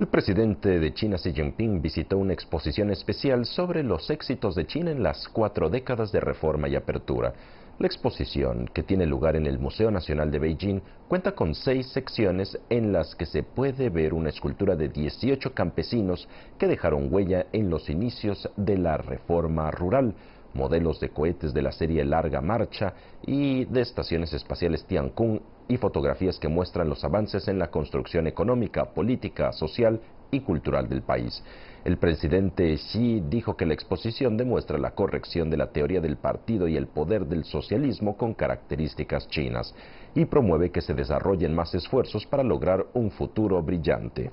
El presidente de China Xi Jinping visitó una exposición especial sobre los éxitos de China en las cuatro décadas de reforma y apertura. La exposición, que tiene lugar en el Museo Nacional de Beijing, cuenta con seis secciones en las que se puede ver una escultura de 18 campesinos que dejaron huella en los inicios de la reforma rural modelos de cohetes de la serie Larga Marcha y de estaciones espaciales Tiancun y fotografías que muestran los avances en la construcción económica, política, social y cultural del país. El presidente Xi dijo que la exposición demuestra la corrección de la teoría del partido y el poder del socialismo con características chinas y promueve que se desarrollen más esfuerzos para lograr un futuro brillante.